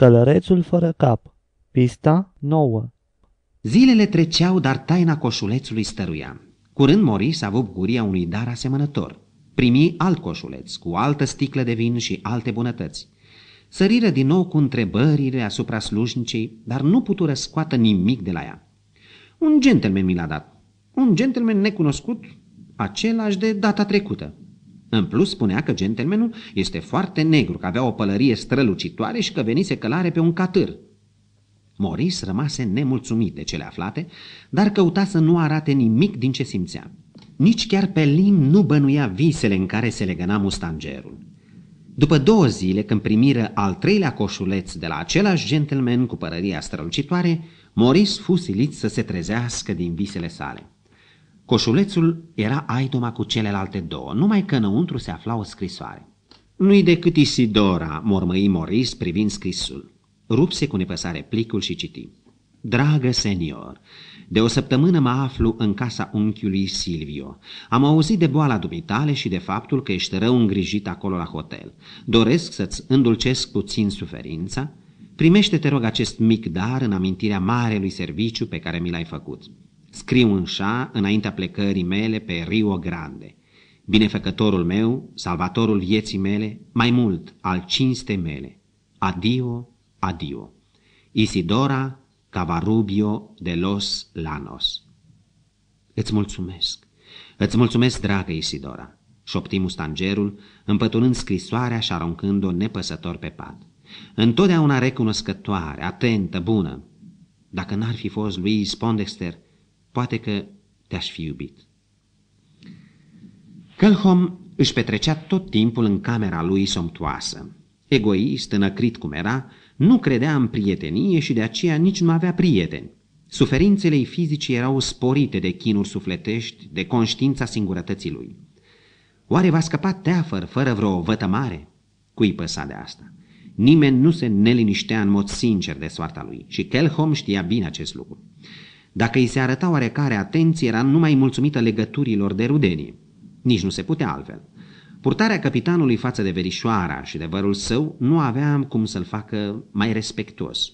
Călărețul fără cap Pista 9 Zilele treceau, dar taina coșulețului stăruia. Curând Moris a avut guria unui dar asemănător. Primi alt coșuleț, cu altă sticlă de vin și alte bunătăți. Săriră din nou cu întrebările asupra slujnicei, dar nu putură scoată nimic de la ea. Un gentleman mi l-a dat. Un gentleman necunoscut, același de data trecută. În plus spunea că gentlemanul este foarte negru, că avea o pălărie strălucitoare și că venise călare pe un catâr. Moris rămase nemulțumit de cele aflate, dar căuta să nu arate nimic din ce simțea. Nici chiar pe Lim nu bănuia visele în care se legăna mustangerul. După două zile, când primiră al treilea coșuleț de la același gentleman cu părăria strălucitoare, Moris fusilit să se trezească din visele sale. Coșulețul era aitoma cu celelalte două, numai că înăuntru se afla o scrisoare. Nu-i decât Isidora, mormăi Moris privind scrisul. Rupse cu nepăsare plicul și citi. Dragă senior, de o săptămână mă aflu în casa unchiului Silvio. Am auzit de boala dumitale și de faptul că ești rău îngrijit acolo la hotel. Doresc să-ți îndulcesc puțin suferința. Primește, te rog, acest mic dar în amintirea marelui serviciu pe care mi l-ai făcut. Scriu înșa, înaintea plecării mele, pe Rio Grande. Binefăcătorul meu, salvatorul vieții mele, mai mult, al cinste mele. Adio, adio. Isidora Cavarubio de los Lanos. Îți mulțumesc. Îți mulțumesc, dragă Isidora, șopti mustangerul, împăturând scrisoarea și aruncând-o nepăsător pe pat. Întotdeauna recunoscătoare, atentă, bună. Dacă n-ar fi fost lui Spondexter, poate că te-aș fi iubit. Călhom își petrecea tot timpul în camera lui somptoasă. Egoist, înăcrit cum era, nu credea în prietenie și de aceea nici nu avea prieteni. Suferințele ei fizice erau sporite de chinuri sufletești, de conștiința singurătății lui. Oare va scăpa teafăr fără vreo mare? Cui păsa de asta? Nimeni nu se neliniștea în mod sincer de soarta lui și Kelhom știa bine acest lucru. Dacă îi se arăta oarecare atenție, era numai mulțumită legăturilor de rudenie. Nici nu se putea altfel. Purtarea capitanului față de verișoara și de vărul său nu aveam cum să-l facă mai respectuos.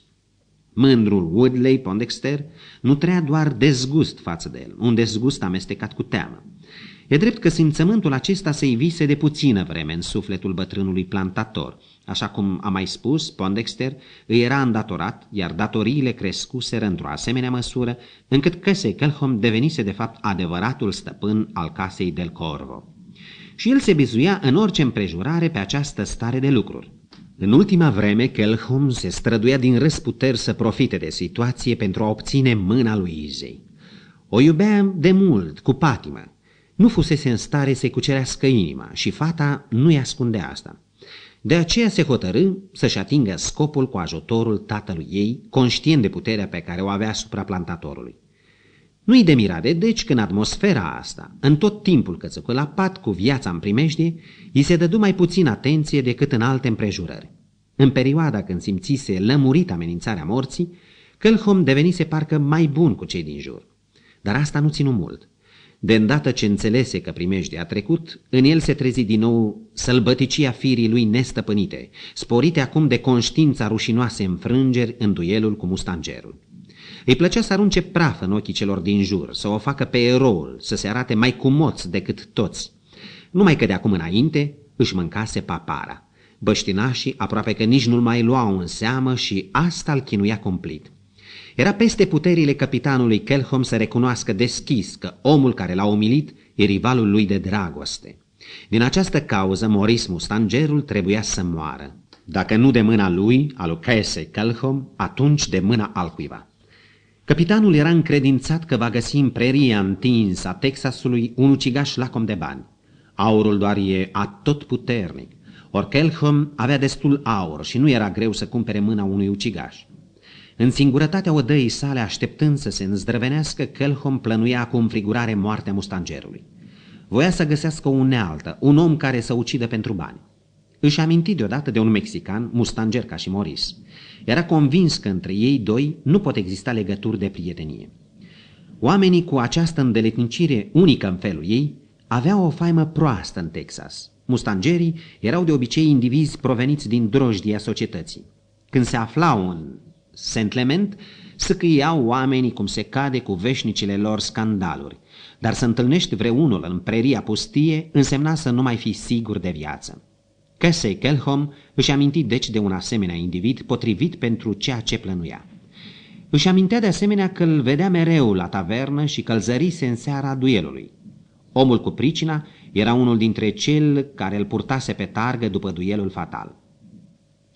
Mândrul Woodley Pondexter nu trea doar dezgust față de el, un dezgust amestecat cu teamă. E drept că simțământul acesta se ivise de puțină vreme în sufletul bătrânului plantator. Așa cum am mai spus, Pondexter îi era îndatorat, iar datoriile crescuseră într-o asemenea măsură, încât Căsei Kelholm devenise de fapt adevăratul stăpân al casei del Corvo. Și el se bizuia în orice împrejurare pe această stare de lucruri. În ultima vreme, Kelholm se străduia din răsputeri să profite de situație pentru a obține mâna lui Izei. O iubea de mult, cu patimă, nu fusese în stare să-i cucerească inima și fata nu-i ascunde asta. De aceea se hotărâ să-și atingă scopul cu ajutorul tatălui ei, conștient de puterea pe care o avea asupra plantatorului. Nu-i de mirare, deci, când atmosfera asta, în tot timpul că la pat cu viața în primejdie, îi se dădu mai puțin atenție decât în alte împrejurări. În perioada când simțise lămurit amenințarea morții, Călhom devenise parcă mai bun cu cei din jur. Dar asta nu ținu mult. De îndată ce înțelese că primejdea a trecut, în el se trezi din nou sălbăticia firii lui nestăpânite, sporite acum de conștiința rușinoase înfrângeri în duelul cu mustangerul. Îi plăcea să arunce praf în ochii celor din jur, să o facă pe eroul, să se arate mai cumoț decât toți. Numai că de acum înainte își mâncase papara. Băștinașii aproape că nici nu-l mai luau în seamă și asta îl chinuia complet. Era peste puterile capitanului Kelholm să recunoască deschis că omul care l-a omilit e rivalul lui de dragoste. Din această cauză, Moris Mustangerul trebuia să moară. Dacă nu de mâna lui, al lui Casey Kelholm, atunci de mâna altcuiva. Capitanul era încredințat că va găsi în preria întinsă a Texasului un ucigaș lacom de bani. Aurul doar e puternic, Or Kelholm avea destul aur și nu era greu să cumpere mâna unui ucigaș. În singurătatea odăii sale, așteptând să se îndrăvenească, Kelhom plănuia cu înfrigurare moartea mustangerului. Voia să găsească o unealtă, un om care să ucidă pentru bani. Își aminti deodată de un mexican, mustanger ca și Morris. Era convins că între ei doi nu pot exista legături de prietenie. Oamenii cu această îndeletnicire unică în felul ei aveau o faimă proastă în Texas. Mustangerii erau de obicei indivizi proveniți din drojdia societății. Când se aflau în sentiment, să că iau oamenii cum se cade cu veșnicile lor scandaluri, dar să întâlnești vreunul în preria pustie însemna să nu mai fi sigur de viață. Casey Kelholm își aminti deci de un asemenea individ potrivit pentru ceea ce plănuia. Își amintea de asemenea că îl vedea mereu la tavernă și că îl zărise în seara duelului. Omul cu pricina era unul dintre cel care îl purtase pe targă după duelul fatal.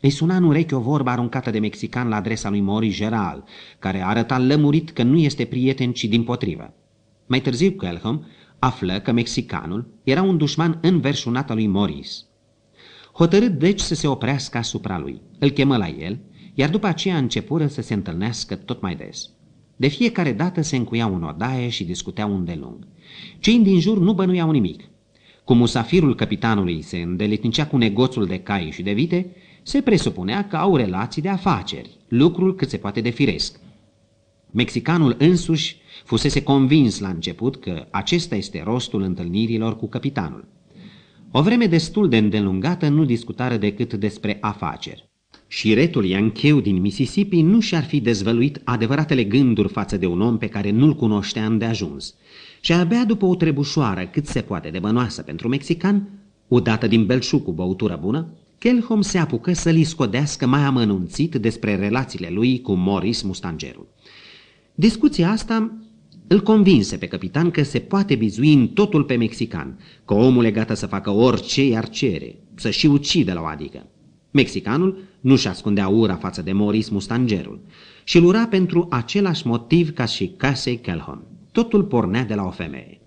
Îi suna în ureche o vorbă aruncată de mexican la adresa lui Mori Geral, care arăta lămurit că nu este prieten, ci din potrivă. Mai târziu Kelham află că mexicanul era un dușman înverșunat al lui Morris. Hotărât deci să se oprească asupra lui, îl chemă la el, iar după aceea începură să se întâlnească tot mai des. De fiecare dată se încuiau în odaie și discuteau lung. Cei din jur nu bănuiau nimic. Cu musafirul capitanului se îndeletnicea cu negoțul de cai și de vite, se presupunea că au relații de afaceri, lucrul cât se poate de firesc. Mexicanul însuși fusese convins la început că acesta este rostul întâlnirilor cu capitanul. O vreme destul de îndelungată nu discutară decât despre afaceri. Și retul Iancheu din Mississippi nu și-ar fi dezvăluit adevăratele gânduri față de un om pe care nu-l cunoșteam de ajuns. Și abia după o trebușoară cât se poate de bănoasă pentru mexican, udată din belșug cu băutură bună, Kelholm se apucă să-l scodească mai amănunțit despre relațiile lui cu Morris Mustangerul. Discuția asta îl convinse pe capitan că se poate bizui în totul pe mexican, că omul e gata să facă orice i-ar cere, să și ucide la o adică. Mexicanul nu-și ascundea ura față de Morris Mustangerul și îl ura pentru același motiv ca și Casey Kelholm. Totul pornea de la o femeie.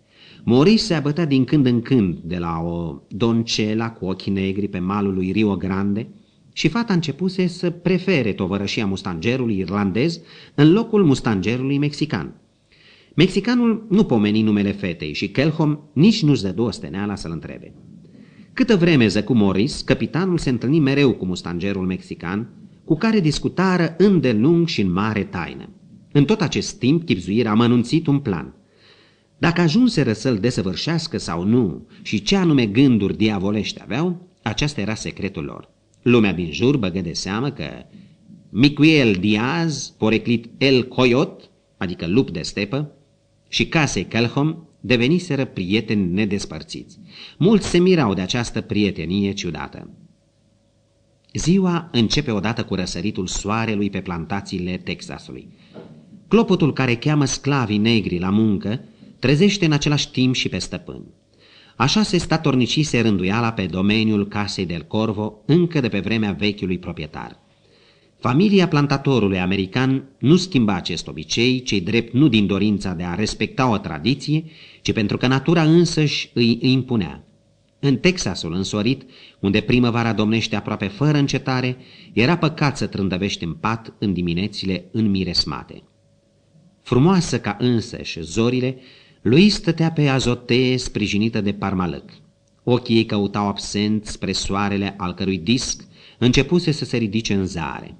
Moris se abătea din când în când de la o doncela cu ochii negri pe malul lui Rio Grande și fata începuse să prefere tovărășia mustangerului irlandez în locul mustangerului mexican. Mexicanul nu pomeni numele fetei și Kelhom nici nu-și dădu osteneala să-l întrebe. Câtă vreme zăcu Moris, capitanul se întâlni mereu cu mustangerul mexican, cu care discutară îndelung și în mare taină. În tot acest timp, chipzuirea a mănunțit un plan – dacă ajunseră să-l desăvârșească sau nu și ce anume gânduri diavolești aveau, acesta era secretul lor. Lumea din jur băgă de seamă că Micuel Diaz, poreclit El Coyot, adică lup de stepă, și Casei Calhom deveniseră prieteni nedespărțiți. Mulți se mirau de această prietenie ciudată. Ziua începe odată cu răsăritul soarelui pe plantațiile Texasului. Clopotul care cheamă sclavii negri la muncă trezește în același timp și pe stăpân. Așa se statornicise rânduiala pe domeniul casei del Corvo încă de pe vremea vechiului proprietar. Familia plantatorului american nu schimba acest obicei, cei drept nu din dorința de a respecta o tradiție, ci pentru că natura însăși îi impunea. În Texasul însorit, unde primăvara domnește aproape fără încetare, era păcat să trândăvești în pat în diminețile înmiresmate. Frumoasă ca însăși zorile, lui stătea pe azotee sprijinită de parmalăc. Ochii ei căutau absent spre soarele al cărui disc începuse să se ridice în zare.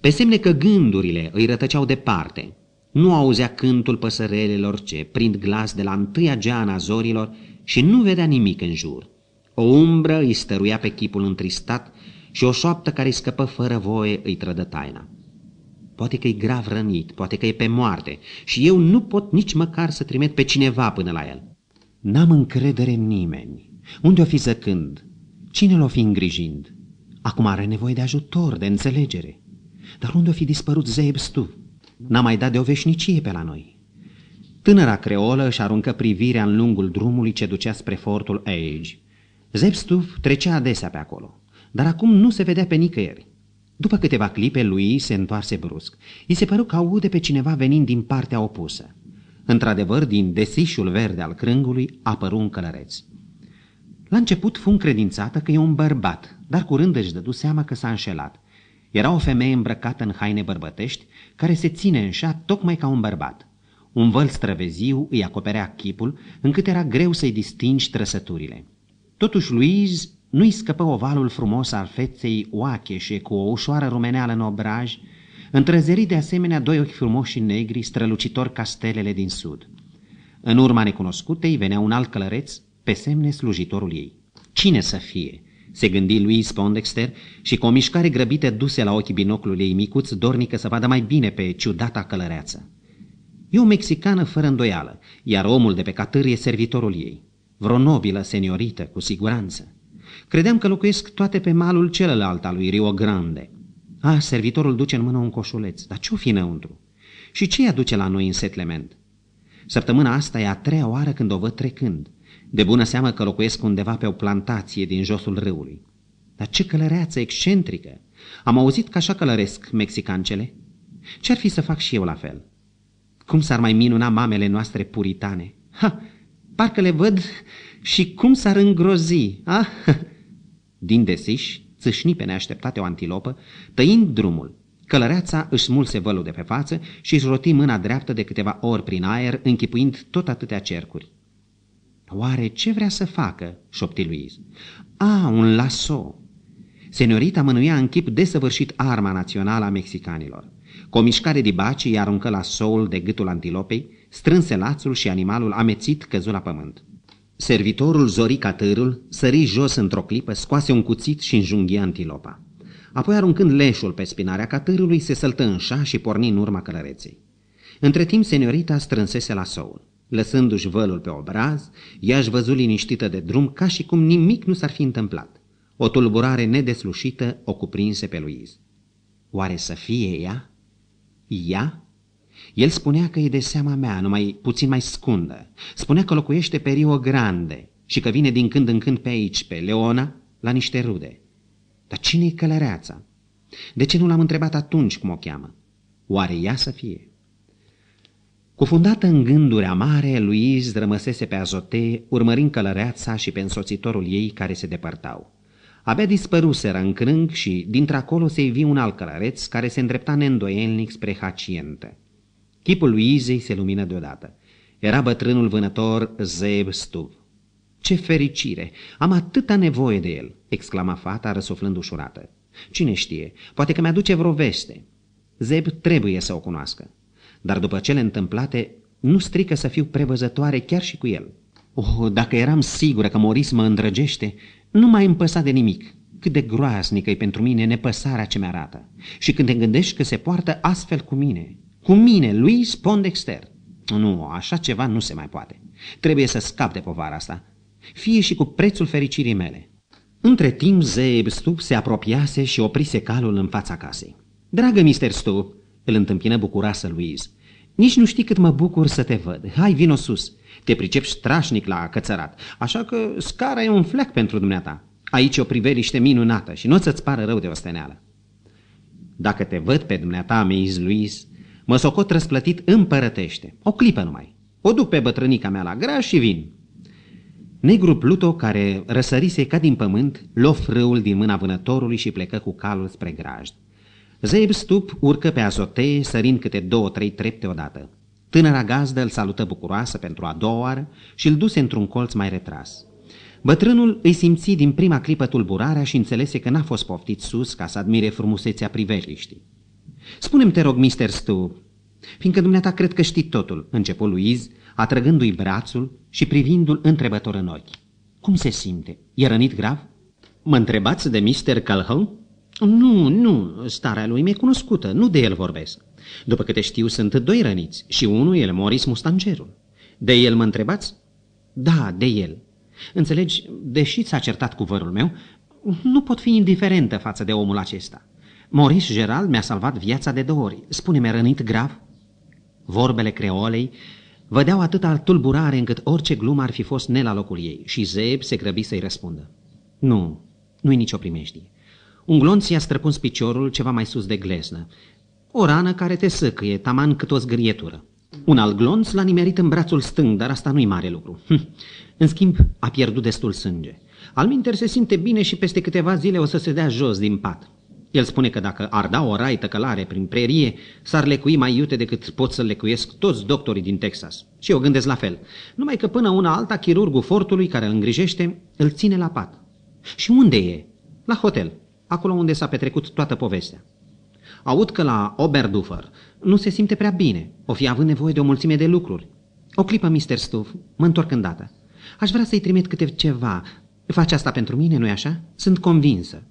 Pe semne că gândurile îi rătăceau departe, nu auzea cântul păsărelelor ce prind glas de la întâia geana zorilor și nu vedea nimic în jur. O umbră îi stăruia pe chipul întristat și o șoaptă care îi scăpă fără voie îi trădă taina. Poate că e grav rănit, poate că e pe moarte și eu nu pot nici măcar să trimit pe cineva până la el. N-am încredere în nimeni. Unde o fi zăcând? Cine l-o fi îngrijind? Acum are nevoie de ajutor, de înțelegere. Dar unde o fi dispărut Zeeb tu? N-a mai dat de o veșnicie pe la noi. Tânăra creolă își aruncă privirea în lungul drumului ce ducea spre fortul Age. Zepstuf trecea adesea pe acolo, dar acum nu se vedea pe nicăieri. După câteva clipe, lui se întoarse brusc. I se păru că aude pe cineva venind din partea opusă. Într-adevăr, din desișul verde al crângului apăru un călăreț. La început fu încredințată că e un bărbat, dar curând își dădu seama că s-a înșelat. Era o femeie îmbrăcată în haine bărbătești, care se ține în șa tocmai ca un bărbat. Un văl străveziu îi acoperea chipul, încât era greu să-i distingi trăsăturile. Totuși, Louise nu-i scăpă ovalul frumos al feței oacheșe cu o ușoară rumeneală în obraj, întrezerit de asemenea doi ochi frumoși și negri, strălucitori ca stelele din sud. În urma necunoscutei venea un alt călăreț, pe semne slujitorul ei. Cine să fie? Se gândi lui Spondexter și cu o mișcare grăbită duse la ochii binoclului ei micuț, dornică să vadă mai bine pe ciudata călăreață. E o mexicană fără îndoială, iar omul de pe catâr e servitorul ei. Vronobilă seniorită, cu siguranță. Credeam că locuiesc toate pe malul celălalt al lui Rio Grande. Ah, servitorul duce în mână un coșuleț, dar ce-o fi înăuntru? Și ce aduce la noi în setlement? Săptămâna asta e a treia oară când o văd trecând. De bună seamă că locuiesc undeva pe o plantație din josul râului. Dar ce călăreață excentrică! Am auzit că așa călăresc mexicancele. Ce-ar fi să fac și eu la fel? Cum s-ar mai minuna mamele noastre puritane? Ha! Parcă le văd și cum s-ar îngrozi, ah? Din desiș, țâșni pe neașteptate o antilopă, tăind drumul. Călăreața își smulse vălul de pe față și își roti mâna dreaptă de câteva ori prin aer, închipuind tot atâtea cercuri. Oare ce vrea să facă?" șopti Luiz. A, un laso!" Seniorita mânuia în chip desăvârșit arma națională a mexicanilor. Cu o mișcare de baci, i aruncă la soul de gâtul antilopei, strânse lațul și animalul amețit căzu la pământ. Servitorul Zorica Târul sări jos într-o clipă, scoase un cuțit și înjunghi antilopa. Apoi, aruncând leșul pe spinarea catârului, se săltă în șa și porni în urma călăreței. Între timp, seniorita strânsese la soul. Lăsându-și vălul pe obraz, ea își văzu liniștită de drum ca și cum nimic nu s-ar fi întâmplat. O tulburare nedeslușită o cuprinse pe Luiz. Oare să fie ea? Ea? El spunea că e de seama mea, numai puțin mai scundă. Spunea că locuiește pe Rio Grande și că vine din când în când pe aici, pe Leona, la niște rude. Dar cine e călăreața? De ce nu l-am întrebat atunci cum o cheamă? Oare ea să fie? Cufundată în gânduri amare, Louise rămăsese pe azote, urmărind călăreața și pe însoțitorul ei care se depărtau. Abia dispăruseră în crâng și, dintr-acolo, se ivi un alt călăreț care se îndrepta neîndoielnic spre hacientă. Chipul lui Izei se lumină deodată. Era bătrânul vânător Zeb Stuv. Ce fericire! Am atâta nevoie de el!" exclama fata răsuflând ușurată. Cine știe, poate că mi-aduce vreo veste." Zeb trebuie să o cunoască. Dar după cele întâmplate, nu strică să fiu prevăzătoare chiar și cu el. Oh, dacă eram sigură că Moris mă îndrăgește, nu mai îmi păsa de nimic. Cât de groaznică e pentru mine nepăsarea ce mi-arată. Și când te gândești că se poartă astfel cu mine, cu mine lui spond extern. Nu, așa ceva nu se mai poate. Trebuie să scap de povara asta. Fie și cu prețul fericirii mele. Între timp, Zeb Stup se apropiase și oprise calul în fața casei. Dragă Mr. Stup, îl întâmpină bucuroasă Louise. Nici nu știi cât mă bucur să te văd. Hai, vino sus. Te pricep strașnic la cățărat, așa că scara e un flec pentru dumneata. Aici o priveliște minunată și nu o să-ți pară rău de steneală. Dacă te văd pe dumneata, Miss Louise, Mă socot răsplătit împărătește. O clipă numai. O duc pe bătrânica mea la gra și vin. Negru Pluto, care răsărise ca din pământ, lof o frâul din mâna vânătorului și plecă cu calul spre grajd. Zeib Stup urcă pe azotee, sărind câte două-trei trepte odată. Tânăra gazdă îl salută bucuroasă pentru a doua oară și îl duse într-un colț mai retras. Bătrânul îi simți din prima clipă tulburarea și înțelese că n-a fost poftit sus ca să admire frumusețea priveliștii. Spune-mi, te rog, Mr. Stu, fiindcă dumneata cred că știi totul, începu Luiz, atrăgându-i brațul și privindu-l întrebător în ochi. Cum se simte? E rănit grav? Mă întrebați de Mr. Calhoun? Nu, nu, starea lui mi-e cunoscută, nu de el vorbesc. După câte știu, sunt doi răniți și unul e Morris Mustangerul. De el mă întrebați? Da, de el. Înțelegi, deși ți-a certat cuvărul meu, nu pot fi indiferentă față de omul acesta. Maurice Gerald mi-a salvat viața de două ori. Spune-mi, rănit grav? Vorbele creolei vădeau atâta tulburare încât orice glumă ar fi fost ne la locul ei și Zeb se grăbi să-i răspundă. Nu, nu-i nicio primejdie. Un glonț i-a străpuns piciorul ceva mai sus de gleznă. O rană care te săcăie, taman cât o zgârietură. Un alt glonț l-a nimerit în brațul stâng, dar asta nu-i mare lucru. Hm. În schimb, a pierdut destul sânge. Alminter se simte bine și peste câteva zile o să se dea jos din pat. El spune că dacă ar da o raită călare prin prerie, s-ar lecui mai iute decât pot să lecuiesc toți doctorii din Texas. Și eu gândesc la fel. Numai că până una alta, chirurgul fortului care îl îngrijește, îl ține la pat. Și unde e? La hotel, acolo unde s-a petrecut toată povestea. Aud că la Oberdufer nu se simte prea bine, o fi având nevoie de o mulțime de lucruri. O clipă, Mr. Stuff, mă întorc îndată. Aș vrea să-i trimit câte ceva. Faci asta pentru mine, nu-i așa? Sunt convinsă.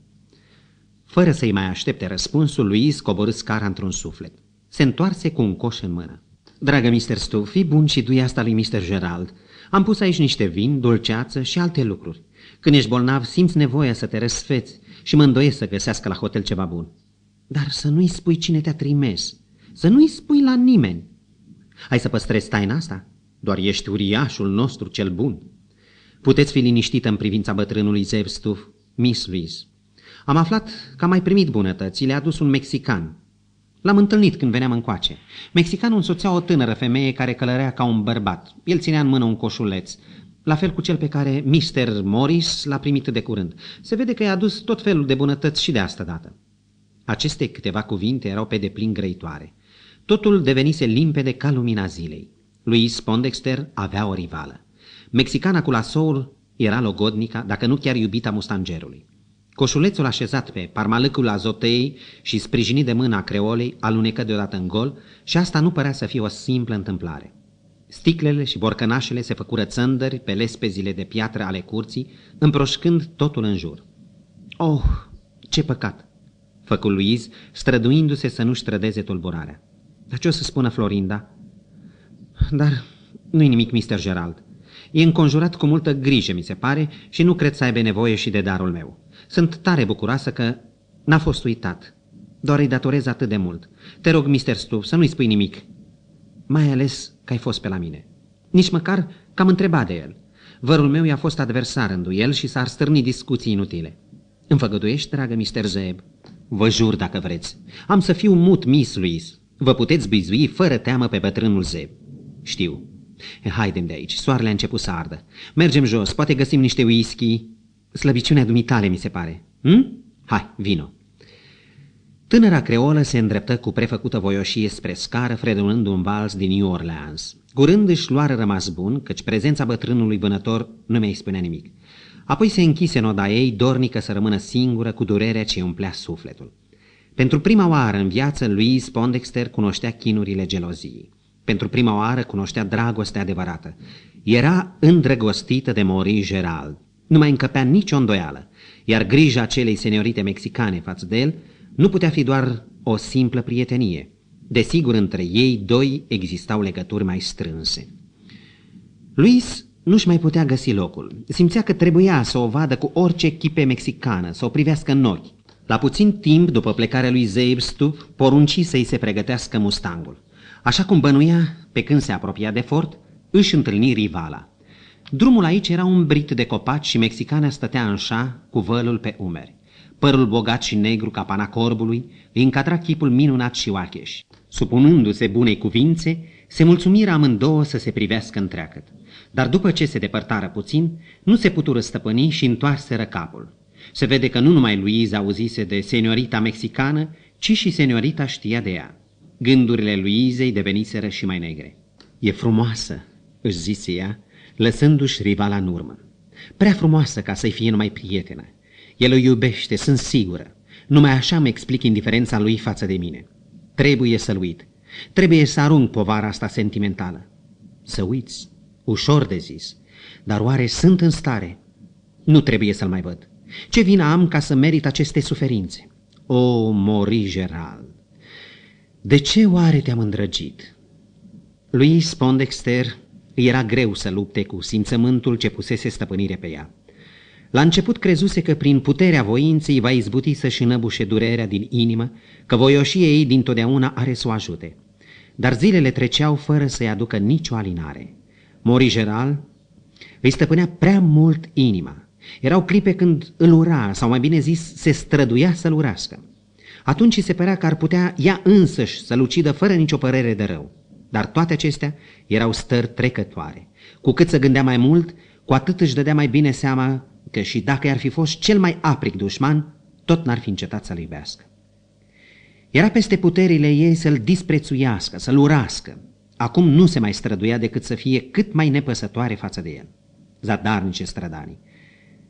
Fără să-i mai aștepte răspunsul, lui scoborâ scara într-un suflet. Se întoarse cu un coș în mână. Dragă Mr. Stu, fii bun și dui asta lui Mr. Gerald. Am pus aici niște vin, dulceață și alte lucruri. Când ești bolnav, simți nevoia să te răsfeți și mă îndoiesc să găsească la hotel ceva bun. Dar să nu-i spui cine te-a trimis. Să nu-i spui la nimeni. Ai să păstrezi taina asta? Doar ești uriașul nostru cel bun. Puteți fi liniștită în privința bătrânului Zeb Stuf, Miss Louise. Am aflat că a mai primit bunătăți, le-a adus un mexican. L-am întâlnit când veneam încoace. Mexicanul însoțea o tânără femeie care călărea ca un bărbat. El ținea în mână un coșuleț, la fel cu cel pe care Mr. Morris l-a primit de curând. Se vede că i-a adus tot felul de bunătăți și de asta dată. Aceste câteva cuvinte erau pe deplin grăitoare. Totul devenise limpede ca lumina zilei. Lui Spondexter avea o rivală. Mexicana cu lasoul era logodnica, dacă nu chiar iubita mustangerului. Coșulețul așezat pe parmalâcul azotei și sprijinit de mâna creolei, alunecă deodată în gol și asta nu părea să fie o simplă întâmplare. Sticlele și borcănașele se făcură țândări pe lespezile de piatră ale curții, împroșcând totul în jur. Oh, ce păcat! Făcu Luiz, străduindu-se să nu-și trădeze tulburarea. Dar ce o să spună Florinda? Dar nu-i nimic, Mr. Gerald. E înconjurat cu multă grijă, mi se pare, și nu cred să aibă nevoie și de darul meu. Sunt tare bucuroasă că n-a fost uitat. Doar îi datorez atât de mult. Te rog, Mr. Stu, să nu-i spui nimic. Mai ales că ai fost pe la mine. Nici măcar că am întrebat de el. Vărul meu i-a fost adversar în duel și s-ar stârni discuții inutile. Îmi făgăduiești, dragă Mr. Zeb? Vă jur dacă vreți. Am să fiu mut, Miss Louise. Vă puteți bizui fără teamă pe bătrânul Zeb. Știu. Haidem de aici. Soarele a început să ardă. Mergem jos, poate găsim niște whisky. Slăbiciunea dumitale, mi se pare. Hm? Hai, vino. Tânăra creolă se îndreptă cu prefăcută voioșie spre scară, fredonând un vals din New Orleans. Curând își luară rămas bun, căci prezența bătrânului vânător nu mi-ai spunea nimic. Apoi se închise noda ei, dornică să rămână singură cu durerea ce umplea sufletul. Pentru prima oară în viață, Louise Pondexter cunoștea chinurile geloziei. Pentru prima oară cunoștea dragostea adevărată. Era îndrăgostită de Maurice Gerald. Nu mai încăpea nicio îndoială, iar grija acelei seniorite mexicane față de el nu putea fi doar o simplă prietenie. Desigur, între ei doi existau legături mai strânse. Luis nu-și mai putea găsi locul. Simțea că trebuia să o vadă cu orice echipe mexicană, să o privească în ochi. La puțin timp după plecarea lui Zeibstu, porunci să-i se pregătească mustangul. Așa cum bănuia, pe când se apropia de fort, își întâlni rivala. Drumul aici era umbrit de copaci și mexicana stătea în șa, cu vălul pe umeri. Părul bogat și negru ca pana corbului îi încadra chipul minunat și oacheș. Supunându-se bunei cuvințe, se mulțumiră amândouă să se privească întreagăt. Dar după ce se depărtară puțin, nu se putură stăpâni și întoarseră capul. Se vede că nu numai Luiza auzise de seniorita mexicană, ci și seniorita știa de ea. Gândurile Luizei deveniseră și mai negre. E frumoasă, își zise ea, lăsându-și rivala în urmă. Prea frumoasă ca să-i fie numai prietenă. El o iubește, sunt sigură. Numai așa îmi explic indiferența lui față de mine. Trebuie să-l uit. Trebuie să arunc povara asta sentimentală. Să uiți, ușor de zis. Dar oare sunt în stare? Nu trebuie să-l mai văd. Ce vină am ca să merit aceste suferințe? O, mori, geral! De ce oare te-am îndrăgit? Lui Spondexter îi era greu să lupte cu simțământul ce pusese stăpânire pe ea. La început crezuse că prin puterea voinței va izbuti să-și înăbușe durerea din inimă, că voioșie ei dintotdeauna are să o ajute. Dar zilele treceau fără să-i aducă nicio alinare. Mori general, îi stăpânea prea mult inima. Erau clipe când îl ura, sau mai bine zis, se străduia să-l urască. Atunci se părea că ar putea ea însăși să-l ucidă fără nicio părere de rău. Dar toate acestea erau stări trecătoare. Cu cât se gândea mai mult, cu atât își dădea mai bine seama că și dacă i-ar fi fost cel mai apric dușman, tot n-ar fi încetat să-l iubească. Era peste puterile ei să-l disprețuiască, să-l urască. Acum nu se mai străduia decât să fie cât mai nepăsătoare față de el. Zadarnice strădanii.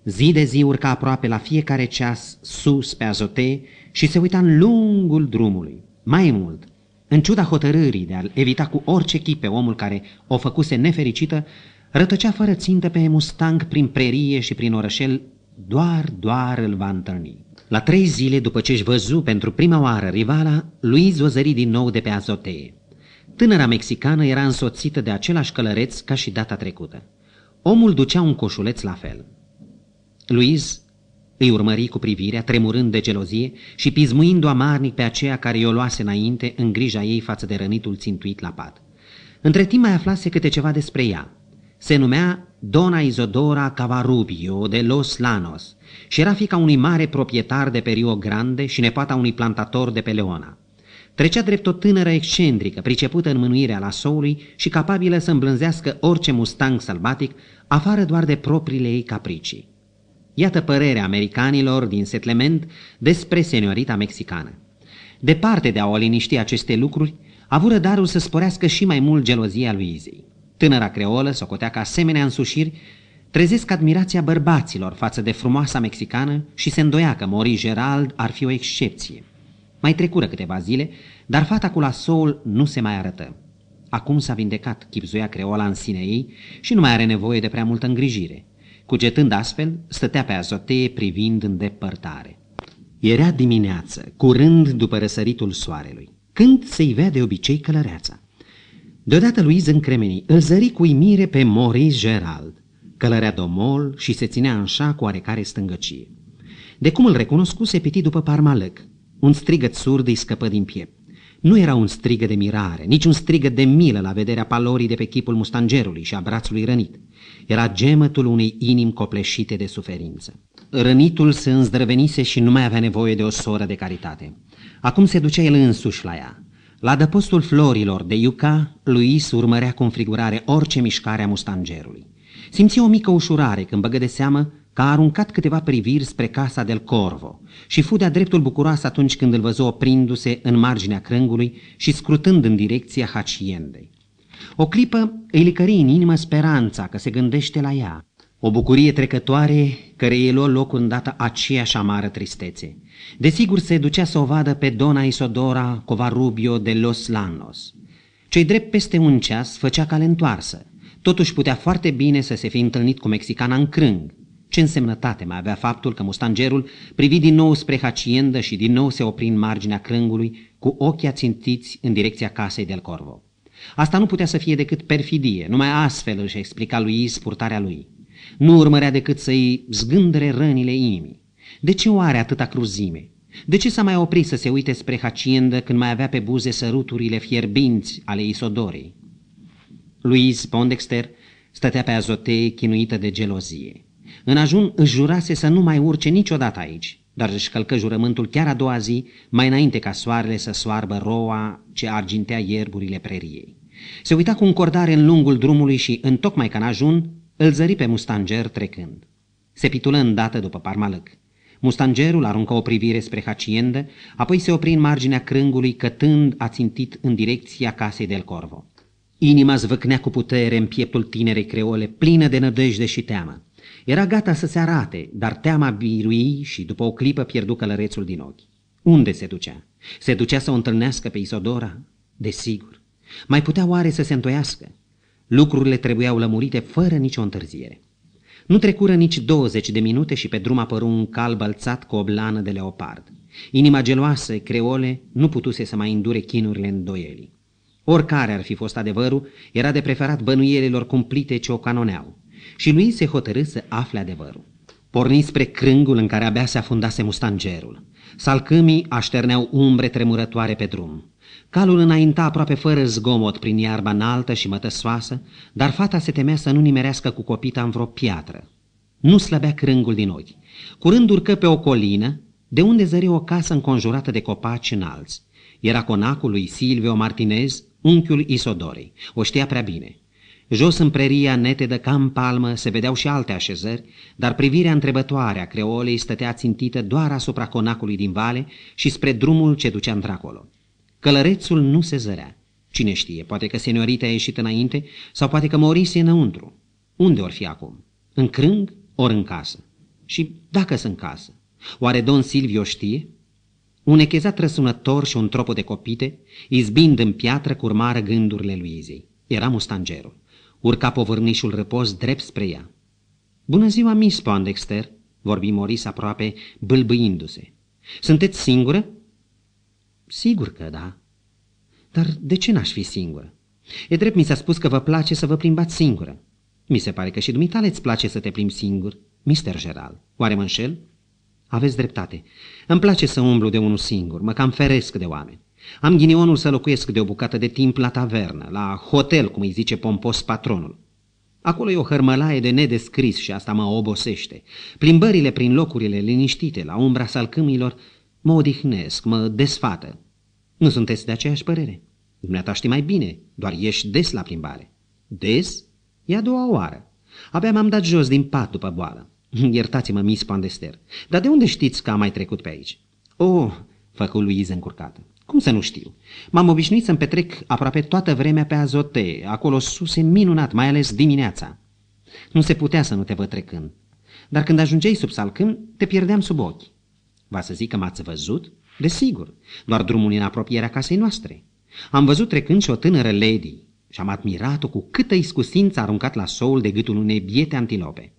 Zi de zi urca aproape la fiecare ceas sus pe azote și se uita în lungul drumului. Mai mult, în ciuda hotărârii de a evita cu orice chip pe omul care o făcuse nefericită, rătăcea fără țintă pe Mustang prin prerie și prin orășel, doar, doar îl va întâlni. La trei zile după ce și văzu pentru prima oară rivala, lui o zări din nou de pe azotee. Tânăra mexicană era însoțită de același călăreț ca și data trecută. Omul ducea un coșuleț la fel. Luiz îi urmări cu privirea, tremurând de gelozie și pizmuindu amarnic pe aceea care i-o luase înainte în grija ei față de rănitul țintuit la pat. Între timp mai aflase câte ceva despre ea. Se numea Dona Izodora Cavarubio de Los Lanos și era fica unui mare proprietar de pe Rio Grande și nepoata unui plantator de pe Leona. Trecea drept o tânără excentrică, pricepută în mânuirea soului și capabilă să îmblânzească orice mustang sălbatic, afară doar de propriile ei capricii. Iată părerea americanilor din setlement despre seniorita mexicană. Departe de a o liniști aceste lucruri, avură darul să sporească și mai mult gelozia lui Izei. Tânăra creolă socotea ca asemenea însușiri trezesc admirația bărbaților față de frumoasa mexicană și se îndoia că Mori Gerald ar fi o excepție. Mai trecură câteva zile, dar fata cu lasoul nu se mai arătă. Acum s-a vindecat, chipzuia creola în sine ei și nu mai are nevoie de prea multă îngrijire. Cugetând astfel, stătea pe azotee privind în depărtare. Era dimineață, curând după răsăritul soarelui, când se ivea de obicei călăreața. Deodată Louise încremeni, îl zări cu imire pe Maurice Gerald. Călărea domol și se ținea șa cu oarecare stângăcie. De cum îl recunoscu, se piti după parmalăc. Un strigăt surd îi scăpă din piept. Nu era un strigă de mirare, nici un strigă de milă la vederea palorii de pe chipul mustangerului și a brațului rănit. Era gemătul unei inimi copleșite de suferință. Rănitul se îndrăvenise și nu mai avea nevoie de o soră de caritate. Acum se ducea el însuși la ea. La dăpostul florilor de Iuca, Luis urmărea cu înfrigurare orice mișcare a mustangerului. Simți o mică ușurare când băgă de seamă că a aruncat câteva priviri spre casa del Corvo și fu de-a dreptul bucuroasă atunci când îl văzu oprindu-se în marginea crângului și scrutând în direcția haciendei. O clipă îi licări în inimă speranța că se gândește la ea, o bucurie trecătoare care îi luă loc data aceeași amară tristețe. Desigur se ducea să o vadă pe Dona Isodora Covarubio de Los Lanos. Cei drept peste un ceas făcea cale întoarsă. Totuși putea foarte bine să se fi întâlnit cu mexicana în crâng, ce însemnătate mai avea faptul că mustangerul privi din nou spre haciendă și din nou se opri în marginea crângului, cu ochii ațintiți în direcția casei del Corvo. Asta nu putea să fie decât perfidie, numai astfel își explica lui Is purtarea lui. Nu urmărea decât să-i zgândre rănile inimii. De ce oare atâta cruzime? De ce s-a mai oprit să se uite spre haciendă când mai avea pe buze săruturile fierbinți ale Isodorei? Louise Pondexter stătea pe azotei chinuită de gelozie. În ajun își jurase să nu mai urce niciodată aici, dar își călcă jurământul chiar a doua zi, mai înainte ca soarele să soarbă roa ce argintea ierburile preriei. Se uita cu încordare în lungul drumului și, în tocmai ca în ajun, îl zări pe mustanger trecând. Se pitulă îndată după parmalăc. Mustangerul aruncă o privire spre haciendă, apoi se opri în marginea crângului, cătând țintit în direcția casei del Corvo. Inima zvâcnea cu putere în pieptul tinerei creole, plină de nădejde și teamă. Era gata să se arate, dar teama birui și după o clipă pierdu călărețul din ochi. Unde se ducea? Se ducea să o întâlnească pe Isodora? Desigur. Mai putea oare să se întoiască? Lucrurile trebuiau lămurite fără nicio întârziere. Nu trecură nici 20 de minute și pe drum apăru un cal bălțat cu o blană de leopard. Inima geloasă, creole, nu putuse să mai îndure chinurile îndoielii. Oricare ar fi fost adevărul, era de preferat bănuielilor cumplite ce o canoneau și lui se hotărâ să afle adevărul. Porni spre crângul în care abia se afundase mustangerul. Salcâmii așterneau umbre tremurătoare pe drum. Calul înainta aproape fără zgomot prin iarba înaltă și mătăsoasă, dar fata se temea să nu nimerească cu copita în vreo piatră. Nu slăbea crângul din ochi. Curând urcă pe o colină, de unde zări o casă înconjurată de copaci înalți. Era conacul lui Silvio Martinez, unchiul Isodorei. O știa prea bine. Jos în preria netedă ca în palmă se vedeau și alte așezări, dar privirea întrebătoare a creolei stătea țintită doar asupra conacului din vale și spre drumul ce ducea într-acolo. Călărețul nu se zărea. Cine știe, poate că seniorita a ieșit înainte sau poate că morise înăuntru. Unde or fi acum? În crâng ori în casă? Și dacă sunt casă? Oare don Silvio știe? Un echezat răsunător și un tropă de copite, izbind în piatră curmară gândurile lui Izei. Era mustangerul urca povârnișul răpos drept spre ea. Bună ziua, Miss Pondexter, vorbi Moris aproape bâlbâindu-se. Sunteți singură? Sigur că da. Dar de ce n-aș fi singură? E drept mi s-a spus că vă place să vă plimbați singură. Mi se pare că și dumitale îți place să te plimbi singur, Mister Geral. Oare mă înșel? Aveți dreptate. Îmi place să umblu de unul singur, mă cam feresc de oameni. Am ghinionul să locuiesc de o bucată de timp la tavernă, la hotel, cum îi zice pompos patronul. Acolo e o hărmălaie de nedescris și asta mă obosește. Plimbările prin locurile liniștite, la umbra salcâmilor, mă odihnesc, mă desfată. Nu sunteți de aceeași părere? Dumneata știi mai bine, doar ieși des la plimbare. Des? E a doua oară. Abia m-am dat jos din pat după boală. Iertați-mă, Miss Pandester, dar de unde știți că am mai trecut pe aici? Oh, făcu Luiz încurcată. Cum să nu știu? M-am obișnuit să-mi petrec aproape toată vremea pe azote. acolo sus e minunat, mai ales dimineața. Nu se putea să nu te văd trecând. Dar când ajungeai sub salcâm, te pierdeam sub ochi. Va să zic că m-ați văzut? Desigur, doar drumul în apropierea casei noastre. Am văzut trecând și o tânără lady și am admirat-o cu câtă iscusință a aruncat la soul de gâtul unei biete antilope.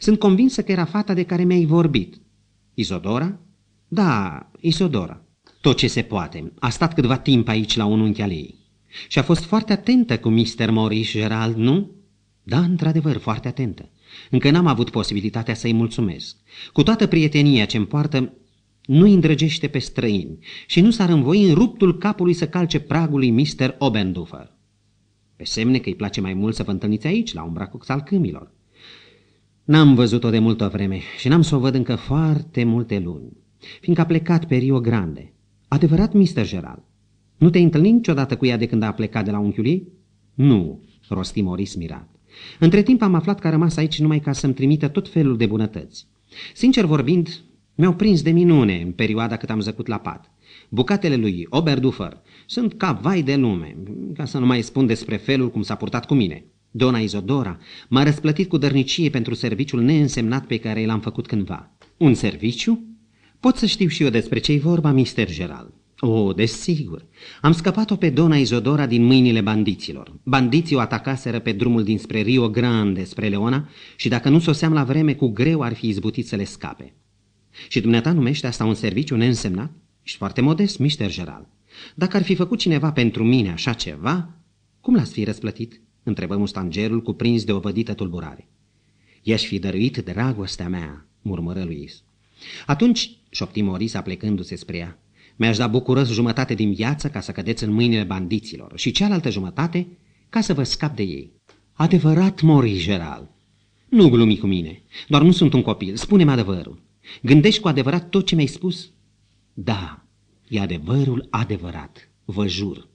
Sunt convinsă că era fata de care mi-ai vorbit. Isodora? Da, Isodora tot ce se poate. A stat câtva timp aici la ununchi al ei. Și a fost foarte atentă cu Mr. Morris Gerald, nu? Da, într-adevăr, foarte atentă. Încă n-am avut posibilitatea să-i mulțumesc. Cu toată prietenia ce-mi poartă, nu îndrăgește pe străini și nu s-ar învoi în ruptul capului să calce pragul lui Mr. Obendufer. Pe semne că îi place mai mult să vă întâlniți aici, la umbra cu al câmilor. N-am văzut-o de multă vreme și n-am să o văd încă foarte multe luni, fiindcă a plecat pe Rio Grande. Adevărat, Mr. Gerald, nu te-ai întâlnit niciodată cu ea de când a plecat de la unchiul ei? Nu, rosti Moris mirat. Între timp am aflat că a rămas aici numai ca să-mi trimită tot felul de bunătăți. Sincer vorbind, mi-au prins de minune în perioada cât am zăcut la pat. Bucatele lui Oberdufer sunt ca vai de lume, ca să nu mai spun despre felul cum s-a purtat cu mine. Dona Izodora m-a răsplătit cu dărnicie pentru serviciul neînsemnat pe care l-am făcut cândva. Un serviciu Pot să știu și eu despre ce-i vorba, Mister Gerald. O, oh, desigur. Am scăpat-o pe Dona Izodora din mâinile bandiților. Bandiții o atacaseră pe drumul dinspre Rio Grande, spre Leona, și dacă nu soseam la vreme, cu greu ar fi izbutit să le scape. Și dumneata numește asta un serviciu neînsemnat? și foarte modest, Mister Gerald. Dacă ar fi făcut cineva pentru mine așa ceva, cum l-ați fi răsplătit? Întrebă mustangerul, cuprins de o vădită tulburare. I-aș fi dăruit dragostea mea, murmură Luis. Atunci, șopti Morisa plecându-se spre ea, mi-aș da bucuros jumătate din viață ca să cădeți în mâinile bandiților și cealaltă jumătate ca să vă scap de ei. Adevărat, Mori, Geral. Nu glumi cu mine, doar nu sunt un copil, spune-mi adevărul. Gândești cu adevărat tot ce mi-ai spus? Da, e adevărul adevărat, vă jur.